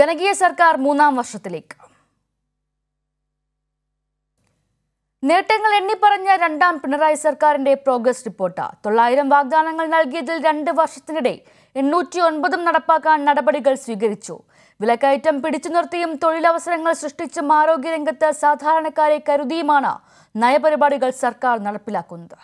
ജനകീയ സർക്കാർ മൂന്നാം വർഷത്തിലേക്ക് നേട്ടങ്ങൾ എണ്ണിപ്പറഞ്ഞ രണ്ടാം പിണറായി സർക്കാരിന്റെ പ്രോഗ്രസ് റിപ്പോർട്ട് തൊള്ളായിരം വാഗ്ദാനങ്ങൾ നൽകിയതിൽ രണ്ട് വർഷത്തിനിടെ എണ്ണൂറ്റി ഒൻപതും നടപ്പാക്കാൻ നടപടികൾ സ്വീകരിച്ചു വിലക്കയറ്റം പിടിച്ചു നിർത്തിയും തൊഴിലവസരങ്ങൾ സൃഷ്ടിച്ചും ആരോഗ്യരംഗത്ത് സാധാരണക്കാരെ കരുതിയുമാണ് നയപരിപാടികൾ സർക്കാർ നടപ്പിലാക്കുന്നത്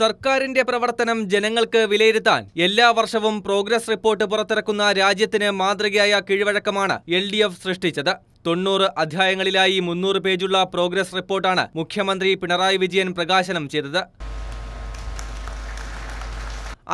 സർക്കാരിന്റെ പ്രവർത്തനം ജനങ്ങൾക്ക് വിലയിരുത്താൻ എല്ലാ വർഷവും പ്രോഗ്രസ് റിപ്പോർട്ട് പുറത്തിറക്കുന്ന രാജ്യത്തിന് മാതൃകയായ കീഴ്വഴക്കമാണ് എൽ ഡി എഫ് സൃഷ്ടിച്ചത് തൊണ്ണൂറ് അധ്യായങ്ങളിലായി മുന്നൂറ് പേജുള്ള പ്രോഗ്രസ് റിപ്പോർട്ടാണ് മുഖ്യമന്ത്രി പിണറായി വിജയൻ പ്രകാശനം ചെയ്തത്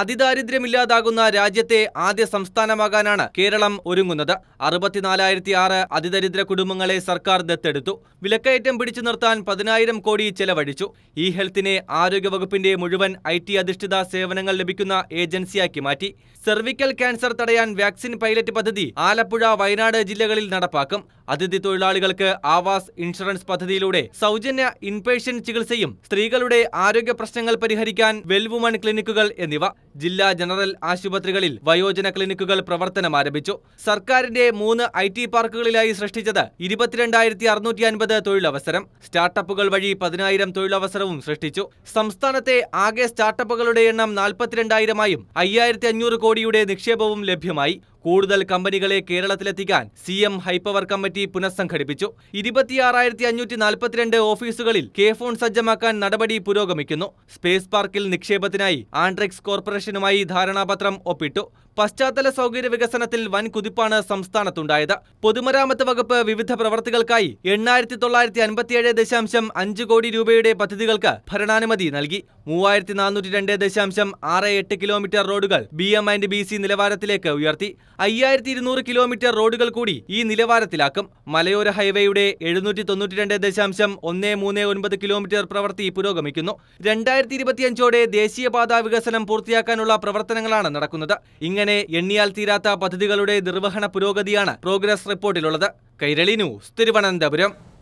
അതിദാരിദ്ര്യമില്ലാതാകുന്ന രാജ്യത്തെ ആദ്യ സംസ്ഥാനമാകാനാണ് കേരളം ഒരുങ്ങുന്നത് അറുപത്തിനാലായിരത്തി ആറ് അതിദരിദ്ര കുടുംബങ്ങളെ സർക്കാർ ദത്തെടുത്തു വിലക്കയറ്റം പിടിച്ചു നിർത്താൻ പതിനായിരം കോടി ചെലവഴിച്ചു ഈ ഹെൽത്തിനെ ആരോഗ്യവകുപ്പിന്റെ മുഴുവൻ ഐ ടി അധിഷ്ഠിത സേവനങ്ങൾ ലഭിക്കുന്ന ഏജൻസിയാക്കി മാറ്റി സെർവിക്കൽ ക്യാൻസർ തടയാൻ വാക്സിൻ പൈലറ്റ് പദ്ധതി ആലപ്പുഴ വയനാട് ജില്ലകളിൽ നടപ്പാക്കും അതിഥി തൊഴിലാളികൾക്ക് ആവാസ് ഇൻഷുറൻസ് പദ്ധതിയിലൂടെ സൗജന്യ ഇൻപേഷ്യൻ ചികിത്സയും സ്ത്രീകളുടെ ആരോഗ്യ പ്രശ്നങ്ങൾ പരിഹരിക്കാൻ വെൽവുമൺ ക്ലിനിക്കുകൾ എന്നിവ ജില്ലാ ജനറൽ ആശുപത്രികളിൽ വയോജന ക്ലിനിക്കുകൾ പ്രവർത്തനം ആരംഭിച്ചു സർക്കാരിന്റെ മൂന്ന് ഐ ടി പാർക്കുകളിലായി സൃഷ്ടിച്ചത് ഇരുപത്തിരണ്ടായിരത്തി അറുന്നൂറ്റി അൻപത് തൊഴിലവസരം സ്റ്റാർട്ടപ്പുകൾ വഴി പതിനായിരം തൊഴിലവസരവും സൃഷ്ടിച്ചു സംസ്ഥാനത്തെ ആകെ സ്റ്റാർട്ടപ്പുകളുടെ എണ്ണം നാൽപ്പത്തിരണ്ടായിരമായും അയ്യായിരത്തി അഞ്ഞൂറ് കോടിയുടെ നിക്ഷേപവും ലഭ്യമായി കൂടുതൽ കമ്പനികളെ കേരളത്തിലെത്തിക്കാൻ സി എം ഹൈപ്പവർ കമ്മിറ്റി പുനഃസംഘടിപ്പിച്ചു ഇരുപത്തിയാറായിരത്തി അഞ്ഞൂറ്റി നാൽപ്പത്തിരണ്ട് ഓഫീസുകളിൽ കെ ഫോൺ സജ്ജമാക്കാൻ നടപടി പുരോഗമിക്കുന്നു സ്പേസ് പാർക്കിൽ നിക്ഷേപത്തിനായി ആൻഡ്രിക്സ് കോർപ്പറേഷൻ ശുപാർശനുമായി ധാരണാപത്രം ഒപ്പിട്ടു പശ്ചാത്തല സൗകര്യ വികസനത്തിൽ വൻ കുതിപ്പാണ് സംസ്ഥാനത്തുണ്ടായത് പൊതുമരാമത്ത് വകുപ്പ് വിവിധ പ്രവർത്തികൾക്കായി എണ്ണായിരത്തി തൊള്ളായിരത്തി അൻപത്തിയേഴ് ദശാംശം അഞ്ച് കോടി രൂപയുടെ പദ്ധതികൾക്ക് ഭരണാനുമതി നൽകി മൂവായിരത്തി നാനൂറ്റി രണ്ട് ദശാംശം ആറ് എട്ട് കിലോമീറ്റർ റോഡുകൾ B M and B C നിലവാരത്തിലേക്ക് ഉയർത്തി അയ്യായിരത്തി ഇരുന്നൂറ് കിലോമീറ്റർ റോഡുകൾ കൂടി ഈ നിലവാരത്തിലാക്കും മലയോര ഹൈവേയുടെ എഴുന്നൂറ്റി തൊണ്ണൂറ്റി രണ്ട് ദശാംശം ഒന്ന് മൂന്ന് ഒൻപത് കിലോമീറ്റർ പ്രവൃത്തി പുരോഗമിക്കുന്നു രണ്ടായിരത്തി ഇരുപത്തിയഞ്ചോടെ ദേശീയപാതാ വികസനം പൂർത്തിയാക്കാനുള്ള പ്രവർത്തനങ്ങളാണ് നടക്കുന്നത് ഇങ്ങനെ ഇങ്ങനെ എണ്ണിയാൽ തീരാത്ത പദ്ധതികളുടെ നിർവഹണ പുരോഗതിയാണ് പ്രോഗ്രസ് റിപ്പോർട്ടിലുള്ളത് കൈരളി ന്യൂസ് തിരുവനന്തപുരം